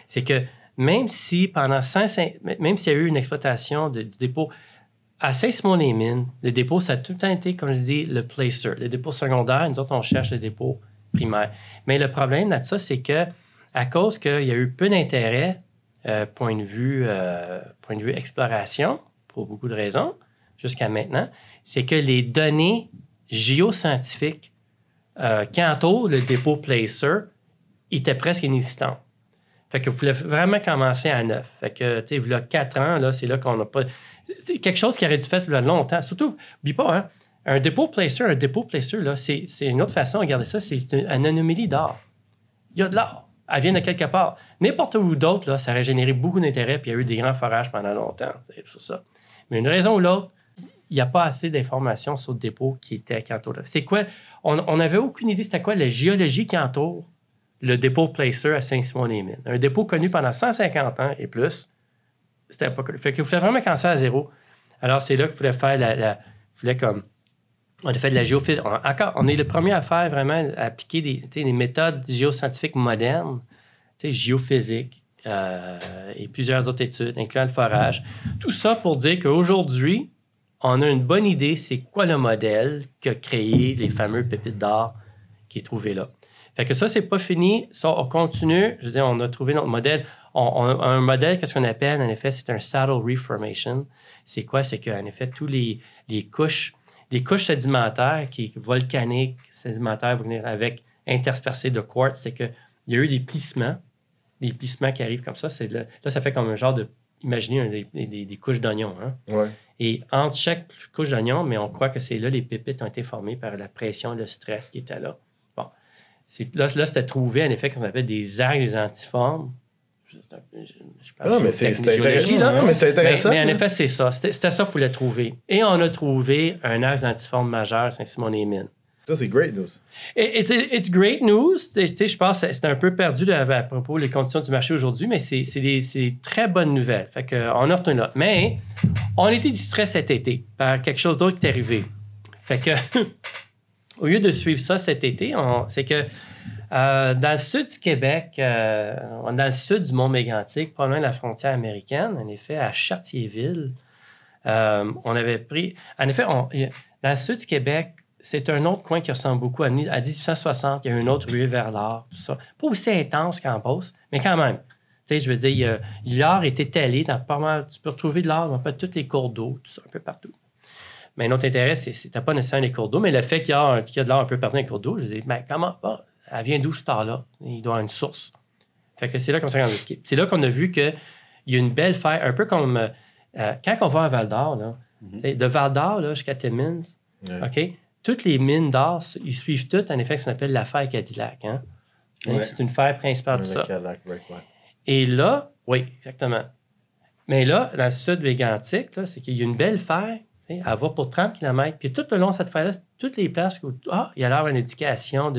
c'est que même si pendant 55 même s'il y a eu une exploitation de, du dépôt à Saint-Simon-les-Mines, le dépôt, ça a tout le temps été, comme je dis, le placer, le dépôt secondaire. Nous autres, on cherche le dépôt primaire. Mais le problème là de ça, c'est que à cause qu'il y a eu peu d'intérêt, euh, point, de vue, point de vue exploration, pour beaucoup de raisons, jusqu'à maintenant, c'est que les données géoscientifiques euh, Quanto, le dépôt Placer, était presque inexistant. Fait que vous voulez vraiment commencer à neuf. Fait que, tu sais, il y a quatre ans, là, c'est là qu'on n'a pas. C'est quelque chose qui aurait dû faire longtemps. Surtout, n'oublie pas, hein, un dépôt placer, un dépôt placer, là, c'est, une autre façon, regarder ça, c'est une, anomalie d'or. Il y a de l'or. Elle vient de quelque part. N'importe où d'autre, là, ça aurait généré beaucoup d'intérêt, puis il y a eu des grands forages pendant longtemps. Mais une raison ou l'autre, il n'y a pas assez d'informations sur le dépôt qui était à Canto. C'est quoi? on n'avait aucune idée c'était quoi la géologie qui entoure le dépôt Placer à Saint-Simon-les-Mines. Un dépôt connu pendant 150 ans et plus. C'était pas Fait qu'il fallait vraiment commencer à zéro. Alors, c'est là qu'il fallait faire la. la comme. On a fait de la géophysique. On, encore, on est le premier à faire vraiment, appliquer des, méthodes géoscientifiques modernes, géophysique euh, et plusieurs autres études, incluant le forage. Tout ça pour dire qu'aujourd'hui, on a une bonne idée, c'est quoi le modèle que créé les fameux pépites d'or qui est trouvé là. Fait que ça, c'est pas fini. Ça, on continue. Je veux dire, on a trouvé notre modèle. un modèle, qu'est-ce qu'on appelle, en effet, c'est un saddle reformation. C'est quoi? C'est qu'en effet, tous les, couches, les couches sédimentaires, qui volcaniques, sédimentaires, avec interspersés de quartz, c'est qu'il y a eu des plissements, des plissements qui arrivent comme ça. là, ça fait comme un genre de, imaginez des, couches d'oignons. Hein? Et entre chaque couche d'oignon, mais on croit que c'est là les pépites ont été formées par la pression, le stress qui était là. Bon, là, là c'était trouvé en effet qu'on s'appelle des algues antiformes. Je, non, mais c'est intéressant. Hein, mais, ben, mais, en effet, c'est ça. C'était ça qu'il fallait trouver. Et on a trouvé un axe antiforme majeur, Saint-Simon-des-Mines. Ça, c'est great news. It's, great news. Je pense que c'est un peu perdu à propos des conditions du marché aujourd'hui, mais c'est des, très bonnes nouvelles. Fait on a retenu là. Mais on était distrait cet été par quelque chose d'autre qui est arrivé. Fait que, au lieu de suivre ça cet été, c'est que euh, dans le sud du Québec, euh, dans le sud du Mont-Mégantic, pas loin de la frontière américaine, en effet, à Chartierville, euh, on avait pris. En effet, on, dans le sud du Québec, c'est un autre coin qui ressemble beaucoup à, 1860. Il y a une autre ruée vers l'art, tout ça. Pas aussi intense qu'en poste, mais quand même. Tu sais, je veux dire, l'art est étalé dans pas mal. Tu peux retrouver de l'art dans pas tous les cours d'eau, tout ça, un peu partout. Mais notre intérêt, c'est pas nécessairement les cours d'eau, mais le fait qu'il y, a de l'art un peu partout dans les cours d'eau, je dis, mais comment pas? Elle vient d'où ce art-là? Il doit avoir une source. Fait que c'est là qu'on s'est rendu C'est là qu'on a vu qu'il y a une belle fête, un peu comme euh, euh, quand on va à Val d'Or, mm-hmm. de Val d'Or jusqu'à Timmins, OK? toutes les mines d'or, ils suivent toutes en effet qu'on s'appelle l'affaire Cadillac. Hein? C'est une ferme principale de ça. Cadillac, Et là, oui, exactement. Mais là, dans le sud végantique, c'est qu'il y a une belle fer, elle va pour 30 km. Puis tout le long de cette fer-là, toutes les places où ah, il y a l'air une indication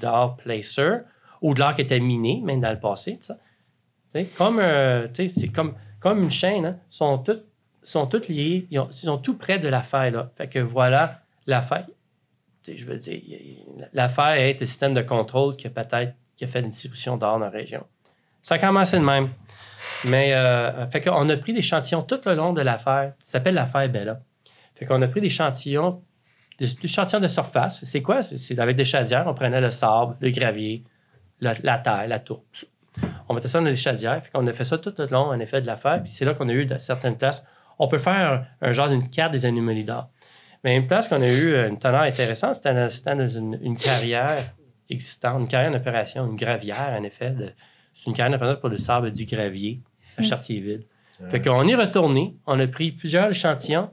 d'or placer ou de l'or qui était miné, même dans le passé. comme, euh, c'est comme, comme une chaîne, hein. sont toutes sont toutes liées, ils, sont tout près de la fer. Là. Fait que voilà, la fer je veux dire, l'affaire est un système de contrôle qui a peut-être qui fait une distribution d'or dans la région. Ça a commencé de même. Mais on euh, euh, fait a pris des l'échantillon tout le long de l'affaire. Ça s'appelle l'affaire Bella. Fait qu'on a pris des échantillons, de surface. C'est quoi? C'est avec des chaudières, on prenait le sable, le gravier, la terre, la tour. On mettait ça dans des chaudières. On qu'on a fait ça tout le long, en effet, de l'affaire. Puis c'est là qu'on a eu, certaines places, on peut faire un, genre d'une carte des anomalies d'or. Mais une place qu'on a eu euh, une teneur intéressante, c'était dans une, carrière existante, une carrière d'opération, une gravière, en effet. C'est une carrière d'opération pour le sable du gravier à mm. Chartierville. Fait qu'on est retourné, on a pris plusieurs échantillons.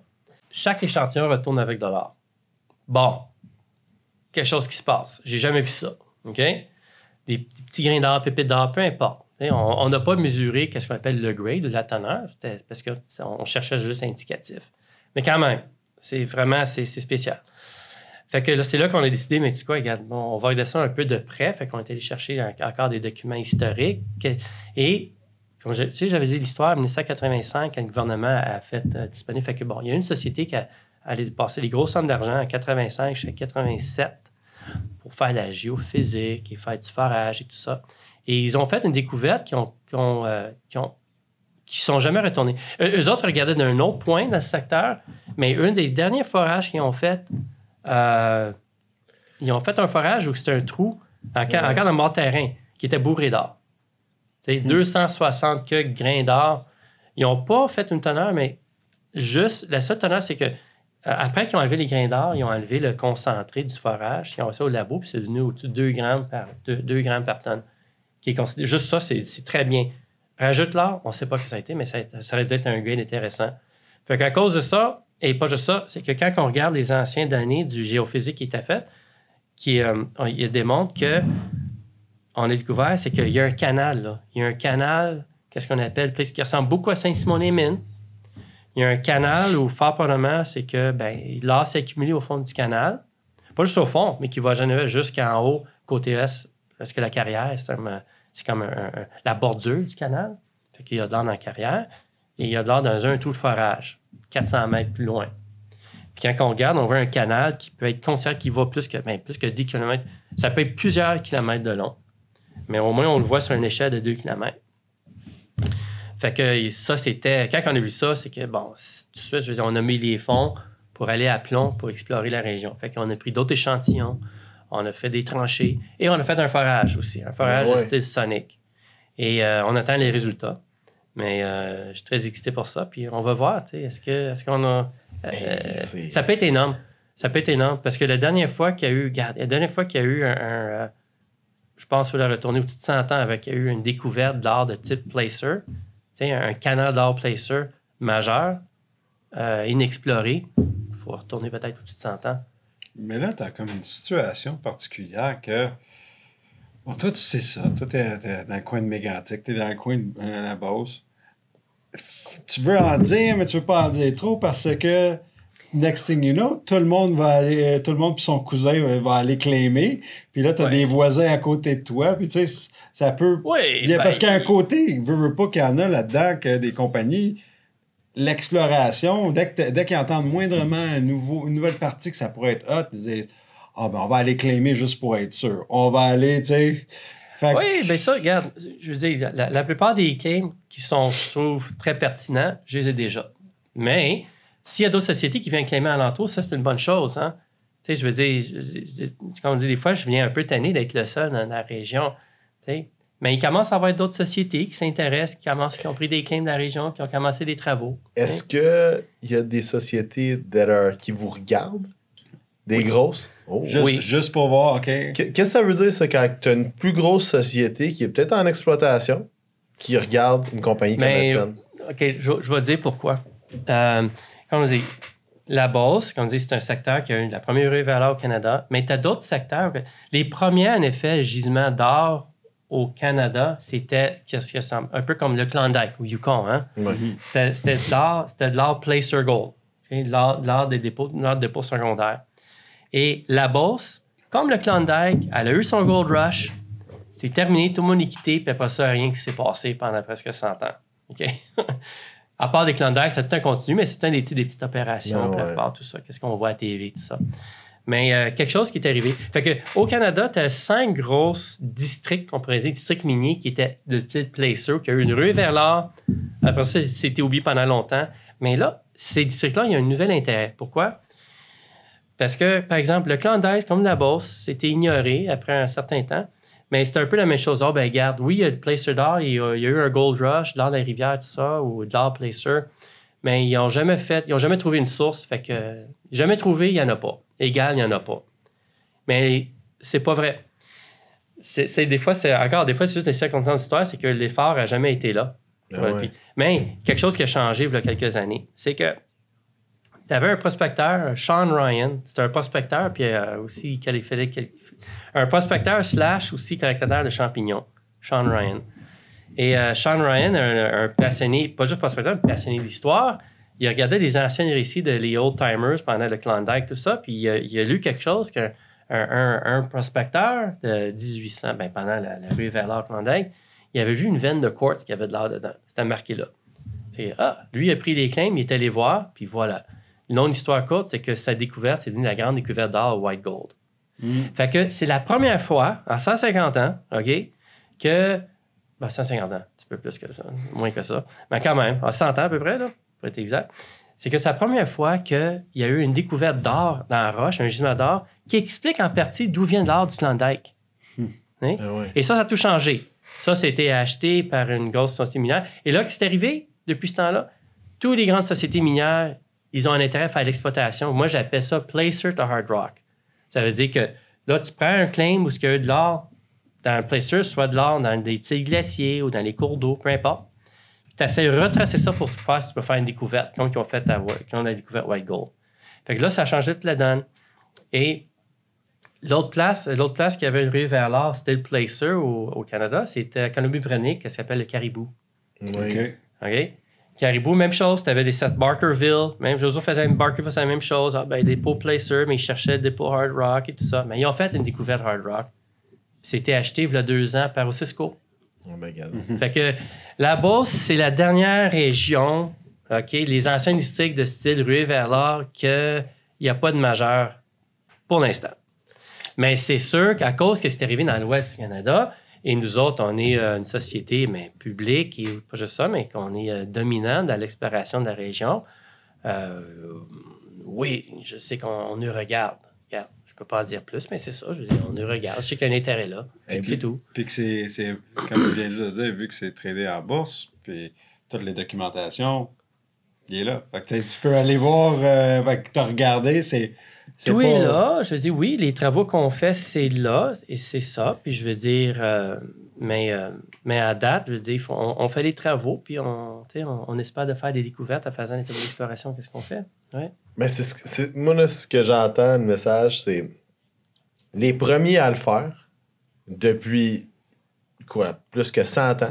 Chaque échantillon retourne avec de l'or. Bon, quelque chose qui se passe. J'ai jamais vu ça. OK? Des, petits grains d'or, pépites d'or, peu importe. On n'a pas mesuré ce qu'on appelle le grade, la teneur, parce qu'on cherchait juste indicatif. Mais quand même, c'est vraiment, c'est spécial. Fait que c'est là qu'on a décidé, mais tu sais quoi, on va regarder ça un peu de près. Fait qu'on est allé chercher encore des documents historiques. Et, comme je, tu sais, j'avais dit l'histoire, en 1985, quand le gouvernement a fait disponible. Fait que bon, il y a une société qui a, allait passer des grosses sommes d'argent en 85 jusqu'à 87 pour faire la géophysique et faire du forage et tout ça. Et ils ont fait une découverte qui ont euh, qui ne sont jamais retournés. eux autres regardaient d'un autre point dans ce secteur, mais un des derniers forages qu'ils ont fait, euh, ils ont fait un forage où c'était un trou, encore, dans le terrain qui était bourré d'or. C'est hum. 260 que grains d'or. Ils n'ont pas fait une teneur, mais juste, la seule teneur, c'est que euh, après qu'ils ont enlevé les grains d'or, ils ont enlevé le concentré du forage, ils ont ça au labo, puis c'est devenu au-dessus de 2 grammes par, 2, grammes par tonne. juste ça, c'est très bien. Rajoute l'or, on ne sait pas ce que ça a été, mais ça, ça aurait dû être un gain intéressant. Fait qu'à cause de ça, et pas juste ça, c'est que quand on regarde les anciens données du géophysique qui était fait, qui euh, il démontre que on a découvert, c'est qu'il y a un canal. Il y a un canal, qu'est-ce qu'on appelle, qui ressemble beaucoup à saint simon et mines Il y a un canal où, fort probablement, c'est que ben, l'art s'est accumulé au fond du canal. Pas juste au fond, mais qui va générer jusqu'en haut, côté est, parce que la carrière, c'est un, c'est comme la bordure du canal. Fait qu'il y a de l'or dans la carrière. Et il y a de l'or dans un tout de forage, 400 mètres plus loin. Puis quand on regarde, on voit un canal qui peut être considéré qui va plus que, ben, plus que 10 km. Ça peut être plusieurs kilomètres de long. Mais au moins, on le voit sur une échelle de 2 km. Fait que ça, c'était. Quand on a vu ça, c'est que, bon, tout de suite, on a mis les fonds pour aller à Plomb pour explorer la région. Fait qu'on a pris d'autres échantillons on a fait des tranchées et on a fait un forage aussi, un forage style Sonic. Et euh, on attend les résultats. Mais euh, je suis très excité pour ça. Puis on va voir, est-ce que est-ce qu'on a. Euh, ben, ça peut être énorme. Ça peut être énorme. Parce que la dernière fois qu'il y a eu, la dernière fois qu'il y a eu un. je pense qu'il faut la retourner au-dessus de 100 ans avec y eu une découverte d'art de type placer, un canal d'art placer majeur, inexploré. Il faut retourner peut-être au-dessus de 100 ans. Mais là, tu as comme une situation particulière que. Bon, toi, tu sais ça. Toi, tu es, dans le coin de Mégantic, tu es dans le coin de euh, la Beauce. Tu veux en dire, mais tu veux pas en dire trop parce que next thing you know, tout le monde va aller, euh, tout le monde puis son cousin va aller clamer. Puis là, tu as des voisins à côté de toi. Puis tu sais, ça peut. Oui. parce ben, qu'à un côté, il veut, veut pas qu'il y en a là-dedans que des compagnies l'exploration, dès, qu'ils entendent moindrement un nouveau, une nouvelle partie que ça pourrait être hot, ils disent Ah, ben, on va aller claimer juste pour être sûr. On va aller, tu sais. Oui, bien ça, regarde, je veux dire, la, plupart des claims qui sont, je trouve, très pertinents, je les ai déjà. Mais s'il y a d'autres sociétés qui viennent claimer alentour, ça, c'est une bonne chose. Hein? Tu sais, je veux dire, comme on dit des fois, je viens un peu tanné d'être le seul dans la région. Tu sais, mais il commence à avoir d'autres sociétés qui s'intéressent, qui, commencent, qui ont pris des claims de la région, qui ont commencé des travaux. Est-ce que qu'il y a des sociétés qui vous regardent? Des grosses? Oh, juste, oui. juste pour voir, OK. Qu'est-ce que ça veut dire, ça, quand tu as une plus grosse société qui est peut-être en exploitation, qui regarde une compagnie comme la tienne? OK, je, je, vais te dire pourquoi. Euh, comme on dit, la bosse, comme on dit, c'est un secteur qui a eu la première valeur au Canada, mais tu as d'autres secteurs. Les premiers, en effet, gisements d'or au Canada, c'était qu'est-ce que ça, un peu comme le Klondike ou Yukon. Hein? Mhm. C'était, de l'art, c'était placer gold, de, l'art, des dépôts, secondaires. Et la bourse, comme le Klondike, elle a eu son gold rush, c'est terminé, tout le monde est quitté, puis après ça, rien qui s'est passé pendant presque 100 ans. OK? à part des Klondike, c'est un continu, mais c'est un des, des petites opérations, ah tout ça. Qu'est-ce qu'on voit à TV, tout ça. Mais euh, quelque chose qui est arrivé. Fait que, au Canada, tu as cinq grosses districts, on pourrait dire districts miniers, qui étaient de type placer, qui a eu une rue vers l'or. Après ça, c'était oublié pendant longtemps. Mais là, ces districts-là, il y a un nouvel intérêt. Pourquoi? Parce que, par exemple, le clan Klondike, comme la Bosse c'était ignoré après un certain temps. Mais c'était un peu la même chose. Oh, ben, regarde, oui, il y a du placer d'or, il, y a eu un gold rush, dans l'or de la rivière, tout ça, ou de placer. Mais ils n'ont jamais fait, ils n'ont jamais trouvé une source. Fait que, jamais trouvé, il n'y en a pas. Égal, il n'y en a pas. Mais c'est pas vrai. C'est, des fois, c'est encore, des fois, c'est juste des circonstances d'histoire, c'est que l'effort n'a jamais été là. Ah mais quelque chose qui a changé il y a quelques années, c'est que tu avais un prospecteur, Sean Ryan, c'était un prospecteur, puis euh, aussi qualifié, un prospecteur slash aussi collecteur de champignons, Sean Ryan. Et euh, Sean Ryan, un, un passionné, pas juste prospecteur, un passionné d'histoire, il regardait les anciens récits de les old timers pendant le Klondike, tout ça, puis il a, lu quelque chose qu'un prospecteur de 1800, ben, pendant la, rue vers l'or Klondike, il avait vu une veine de quartz qui avait de l'or dedans. C'était marqué là. Puis, ah, lui a pris les claims, il est allé voir, puis voilà. Une longue histoire courte, c'est que sa découverte, c'est devenu la grande découverte d'or White Gold. Hmm. Fait que c'est la première fois en 150 ans, OK, que. Ben, 150 ans, un petit peu plus que ça, moins que ça. Mais quand même, à 100 ans à peu près, là, exact, c'est que c'est la première fois qu'il y a eu une découverte d'or dans la roche, un gisement d'or, qui explique en partie d'où vient l'or du Klondike. Hmm. Hein? Ah Et ça, ça a tout changé. Ça, c'était acheté par une grosse société minière. Et là, c'est qui est arrivé depuis ce temps-là? Toutes les grandes sociétés minières, ils ont un intérêt à faire l'exploitation. Moi, j'appelle ça placer to hard rock. Ça veut dire que là, tu prends un claim où ce y a eu de l'or dans un placer, soit de l'or dans des petits glaciers ou dans les cours d'eau, peu importe tu essaies de retracer ça pour voir si tu peux faire une découverte, comme ils ont fait à Work, on découvert White Gold. Fait que là, ça a changé toute la donne. Et l'autre place, l'autre place qui avait une rue vers l'art, c'était le Placer au, Canada, c'était à Colombie-Britannique, qui s'appelle le Caribou. OK. OK. Caribou, même chose. Tu avais des Seth Barkerville. Même Joseph faisait, Barkerville c'était la même chose. Ah, ben, des dépôt Placer, mais ils cherchaient des pots Hard Rock et tout ça. Mais ils ont fait une découverte Hard Rock. C'était acheté il y a deux ans par Cisco. Mhm. fait que là-bas, c'est la dernière région, OK, les anciens districts de style rué vers l'or, qu'il n'y a pas de majeur pour l'instant. Mais c'est sûr qu'à cause que c'est arrivé dans l'Ouest du Canada, et nous autres, on est euh, une société mais, publique, et pas juste ça, mais qu'on est euh, dominant dans l'exploration de la région. Euh, oui, je sais qu'on nous regarde. regarde peux pas en dire plus, mais c'est ça. Je veux dire, on le regarde. Je sais a un intérêt là. C'est tout. Puis que c'est, comme je viens de le dire, vu que c'est tradé en bourse, puis toutes les documentations, il est là. que tu peux aller voir, euh, que t'as regardé, c'est. Tout est là. Je veux dire, oui, les travaux qu'on fait, c'est là et c'est ça. Puis je veux dire, euh, mais, euh, mais à date, je veux dire, on, fait des travaux, puis on, on, espère de faire des découvertes en faisant des travaux d'exploration. Qu'est-ce qu'on fait? Ouais. Mais c'est moi, là, ce que j'entends, le message, c'est les premiers à le faire depuis quoi, plus que 100 ans.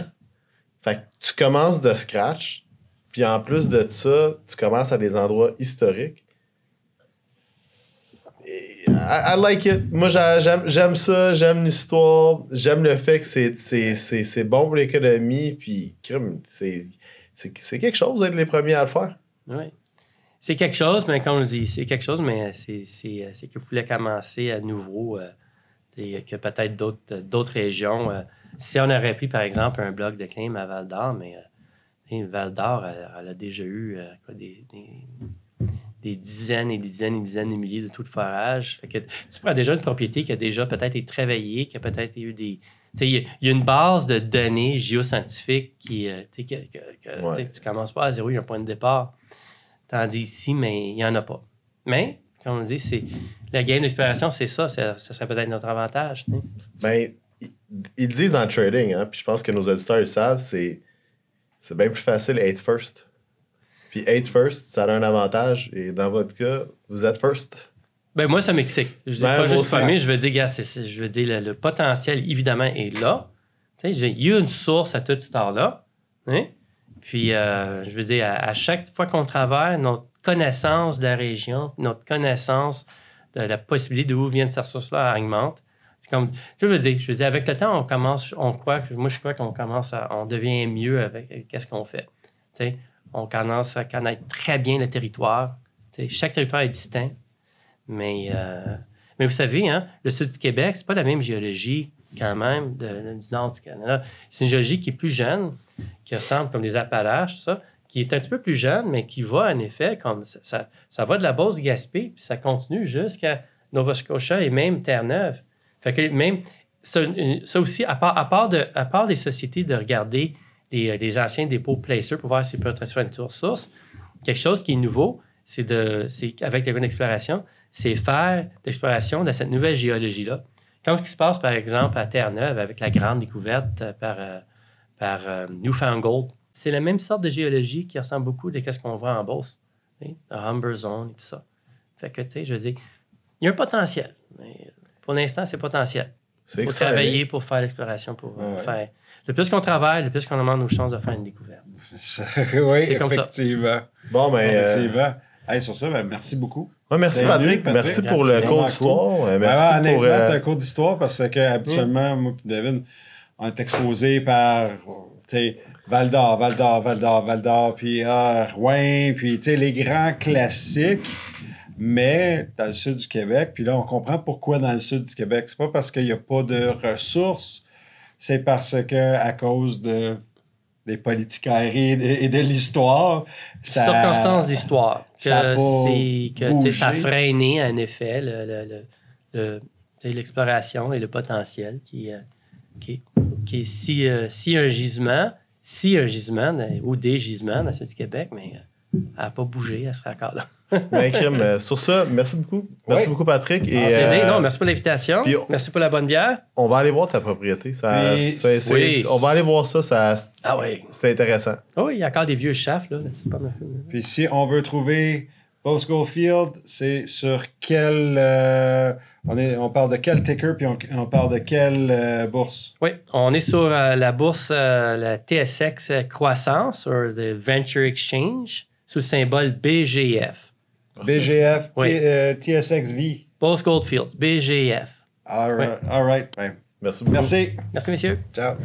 Fait tu commences de scratch, puis en plus de ça, tu commences à des endroits historiques. I, like it. Moi, j'aime ça, j'aime l'histoire, j'aime le fait que c'est bon pour l'économie, puis c'est quelque chose d'être les premiers à le faire. Ouais c'est quelque chose, mais comme on dit, c'est quelque chose, mais c'est euh, qu'il voulait commencer à nouveau. Euh, que peut-être d'autres, régions. Euh, si on aurait pris, par exemple, un bloc de clim à Val d'Or, mais Val d'Or, elle, a déjà eu des, des, dizaines et des dizaines et des dizaines de milliers de tout de forage. tu prends déjà une propriété qui a déjà peut-être été travaillée, qui a peut-être eu des, il y, a une base de données géoscientifiques qui, que, tu commences pas à zéro, il y a un point de départ. Tandis ici, mais il n'y en a pas. Mais, comme on dit, c'est la gain d'expiration, c'est ça, ça. serait peut-être notre avantage. mais ben, ils disent dans le trading, hein, puis je pense que nos auditeurs ils savent, c'est, c'est bien plus facile être first. Puis être first, ça a un avantage, et dans votre cas, vous êtes first. Ben, moi, ça m'excite. Je dis ben, pas juste famille, je veux dire, gars, je veux dire, le, potentiel, évidemment, est là. Tu sais, il y une source à tout cette temps-là. Hein? Puis, euh, je veux dire, à, chaque fois qu'on travaille, notre connaissance de la région, notre connaissance de la possibilité d'où viennent ces ressources-là augmente. je veux dire, avec le temps, on commence, on croit, moi je crois qu'on commence à, on devient mieux avec qu'est-ce qu'on fait. Tu sais, on commence à connaître très bien le territoire. Tu sais, chaque territoire est distinct. Mais, euh, mais vous savez, hein, le sud du Québec, c'est pas la même géologie quand même, de, du nord du Canada. C'est une géologie qui est plus jeune, qui ressemble comme des Appalaches, ça, qui est un petit peu plus jeune, mais qui va en effet comme ça, ça, va de la base Gaspé, puis ça continue jusqu'à Nova Scotia et même Terre-Neuve. Fait que même ça, aussi, à part, à part, de, à part les sociétés de regarder les, les euh, anciens dépôts placer pour voir s'ils peuvent transférer une ressource, quelque chose qui est nouveau, c'est de, avec la bonne exploration, c'est faire l'exploration de cette nouvelle géologie-là. Comme ce qui se passe, par exemple, à Terre-Neuve avec la grande découverte euh, par, euh, par euh, Newfoundland. C'est la même sorte de géologie qui ressemble beaucoup à ce qu'on voit en Beauce, La Humber Zone et tout ça. Fait que, tu sais, je dis, il y a un potentiel. pour l'instant, c'est potentiel. Il faut travailler pour faire l'exploration, pour faire. Le plus qu'on travaille, le plus qu'on demande nos chances de faire une découverte. c'est comme effectivement. Bon, mais sur ça, ben, merci beaucoup. merci, Patrick. Merci pour le cours d'histoire. Euh, merci pour. C'est euh, un cours d'histoire parce qu'habituellement, moi et David, on est exposé par Val d'Or, Valdor, d'Or, Val d'Or, Val d'Or, puis ah, tu sais puis les grands classiques. Mais dans le sud du Québec, puis là, on comprend pourquoi dans le sud du Québec. C'est pas parce qu'il n'y a pas de ressources, c'est parce que à cause de des aériennes et de, l'histoire. Circonstances d'histoire. Ça, que, ça a freiné, en effet, l'exploration le, et le potentiel qui, euh, qui, est si, euh, si un gisement, si un gisement, ou des gisements dans sud du Québec, mais euh, elle n'a pas bougé, elle serait encore là. Ben, euh, sur ça, merci beaucoup. Merci beaucoup, Patrick. Et, euh, non, merci pour l'invitation. Merci pour la bonne bière. On va aller voir ta propriété. Ça, On va aller voir ça. ça ah intéressant. Ah oui, il y a encore des vieux chefs. Là. Puis si on veut trouver Boss Field, c'est sur quel. Euh, on, est, on parle de quel ticker puis on, parle de quelle bourse Oui, on est sur la bourse, la TSX Croissance, sur Venture Exchange sous le symbole BGF. BGF, TSXV. Euh, Boss Goldfields, BGF. All right. All right. Merci Merci. Merci, messieurs. Ciao.